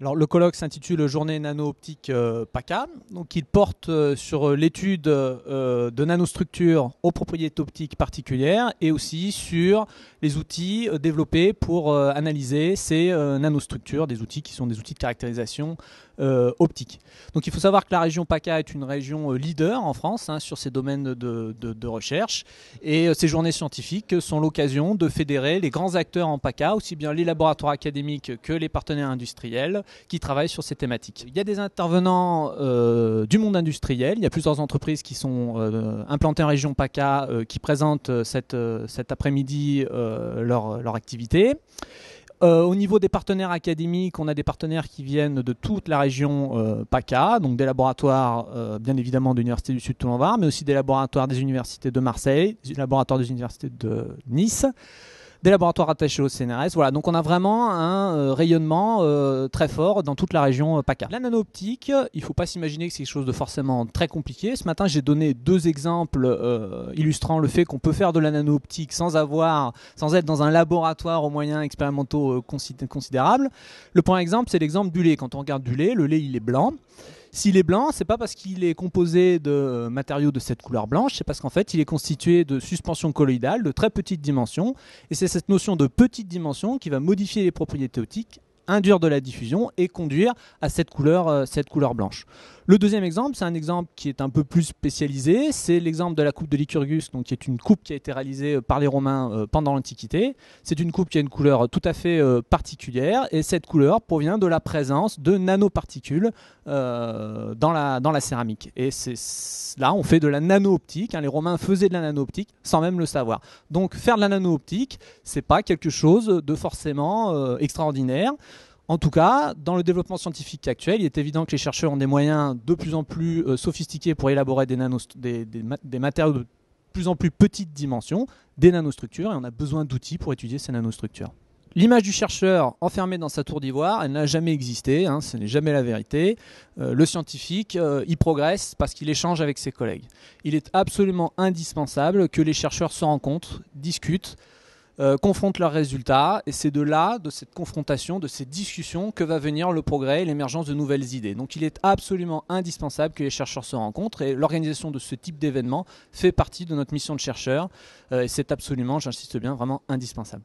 le colloque s'intitule Journée nano-optique euh, PACA. Donc, il porte euh, sur euh, l'étude de nanostructures aux propriétés optiques particulières et aussi sur les outils développés pour analyser ces nanostructures, des outils qui sont des outils de caractérisation optique. il faut savoir que la région PACA est une région leader en France hein, sur ces domaines de, de recherche. Et ces journées scientifiques sont l'occasion de fédérer les grands acteurs en PACA, aussi bien les laboratoires académiques que les partenaires industriels qui travaillent sur ces thématiques. Il y a des intervenants euh, du monde industriel, il y a plusieurs entreprises qui sont euh, implantées en région PACA euh, qui présentent cet après-midi leur, activité. au niveau des partenaires académiques, on a des partenaires qui viennent de toute la région PACA, donc des laboratoires bien évidemment de l'Université du Sud Toulon-Var, mais aussi des laboratoires des universités de Marseille, des laboratoires des universités de Nice des laboratoires attachés au CNRS. Voilà, donc on a vraiment un euh, rayonnement euh, très fort dans toute la région euh, PACA. La nano-optique, il faut pas s'imaginer que c'est quelque chose de forcément très compliqué. Ce matin, j'ai donné deux exemples illustrant le fait qu'on peut faire de la nano-optique sans avoir, sans être dans un laboratoire aux moyens expérimentaux considérables. Le premier exemple, c'est l'exemple du lait. Quand on regarde du lait, le lait, il est blanc. S'il est blanc, c'est pas parce qu'il est composé de euh, matériaux de cette couleur blanche, c'est parce qu'en fait, il est constitué de suspensions colloïdales de très petites dimensions, Et c'est cette notion de petite dimension qui va modifier les propriétés optiques induire de la diffusion et conduire à cette couleur, euh, cette couleur blanche. Le deuxième exemple, c'est un exemple qui est un peu plus spécialisé, c'est l'exemple de la coupe de Lycurgus, donc qui est une coupe qui a été réalisée euh, par les Romains euh, pendant l'Antiquité. C'est une coupe qui a une couleur tout à fait particulière et cette couleur provient de la présence de nanoparticules dans, la, céramique. Et c'est là, on fait de la nano-optique. Hein. les Romains faisaient de la nano-optique sans même le savoir. Donc faire de la nano-optique, c'est pas quelque chose de forcément extraordinaire. En tout cas, dans le développement scientifique actuel, il est évident que les chercheurs ont des moyens de plus en plus euh, sophistiqués pour élaborer des, matériaux de plus en plus petites dimensions, des nanostructures, et on a besoin d'outils pour étudier ces nanostructures. L'image du chercheur enfermé dans sa tour d'ivoire, elle n'a jamais existé, hein, ce n'est jamais la vérité. Euh, le scientifique, euh, y il progresse parce qu'il échange avec ses collègues. Il est absolument indispensable que les chercheurs se rencontrent, discutent, euh, confrontent leurs résultats, et c'est de là, de cette confrontation, de ces discussions, que va venir le progrès et l'émergence de nouvelles idées. Donc il est absolument indispensable que les chercheurs se rencontrent, et l'organisation de ce type d'événement fait partie de notre mission de chercheurs, euh, et c'est absolument, j'insiste bien, vraiment indispensable.